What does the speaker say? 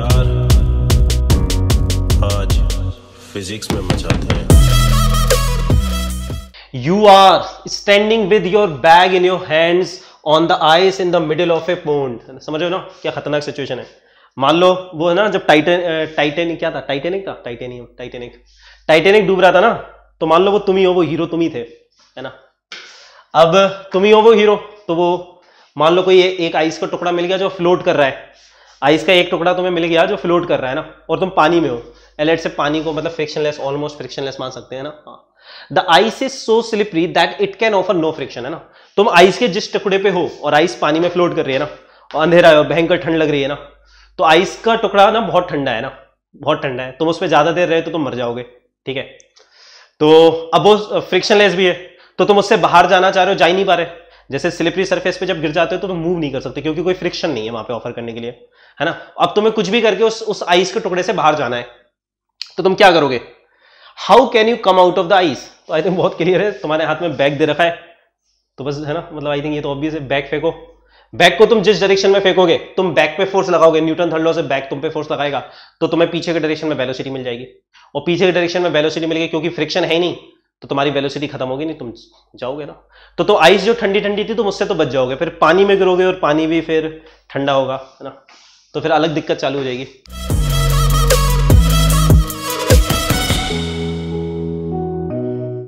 यार आज फिजिक्स में मचाते हैं you are standing with your bag in your hands on the ice in the middle of a pond समझो ना क्या खतरनाक सिचुएशन है मान लो वो है ना जब टाइटन टाइटेनिक क्या था टाइटेनिक था टाइटेनियम टाइटेनिक टाइटेनिक डूब रहा था ना तो मान लो वो तुम ही हो वो हीरो तुम ही थे है ना अब तुम ही हो वो हीरो तो वो मान लो कोई एक आइस का टुकड़ा मिल गया जो फ्लोट कर रहा है आइस का एक टुकड़ा तुम्हें मिल गया जो फ्लोट कर रहा है ना और तुम पानी में हो एलेट से पानी को मतलब फ्रिक्शनलेस ऑलमोस्ट फ्रिक्शनलेस मान सकते हैं ना the ice is so slippery that it can offer no friction है ना तुम आइस के जिस टुकड़े पे हो और आइस पानी में फ्लोट कर रही है ना और अंधेरा है भयंकर ठंड लग रही है ना तो आइस का टुकड़ा ना बहुत ठंडा है ना बहुत ठंडा है तुम उसमें ज्यादा देर रहे तो तुम मर जाओगे ठीक है तो अब वो फ्रिक्शनलेस भी है तो तुम उससे बाहर जाना चाह रहे हो जा ही नहीं पा रहे जैसे स्लिपरी सरफेस पे जब गिर जाते हो तो तुम मूव नहीं कर सकते क्योंकि कोई फ्रिक्शन नहीं है वहां पे ऑफर करने के लिए है ना अब तुम्हें कुछ भी करके उस उस आइस के टुकड़े से बाहर जाना है तो तुम क्या करोगे how can you come out of the ice तो आई थिंक बहुत क्लियर है तुम्हारे हाथ में बैग दे रखा है तो बस है ना मतलब आई थिंक ये तो ऑब्वियस है बैग फेंको बैक को तुम जिस डायरेक्शन में फेंकोगे तुम बैक पे फोर्स लगाओगे न्यूटन थर्ड लॉ से बैक तुम पे फोर्स लगाएगा तो तुम्हें पीछे के डायरेक्शन में वेलोसिटी मिल जाएगी और पीछे के डायरेक्शन में वेलोसिटी मिलेगी क्योंकि फ्रिक्शन है नहीं तो तुम्हारी वेलोसिटी खत्म होगी नहीं तुम जाओगे ना तो तो आइस जो ठंडी ठंडी थी तुम तो उससे तो बच जाओगे फिर पानी में गिरोगे और पानी भी फिर ठंडा होगा है ना तो फिर अलग दिक्कत चालू हो जाएगी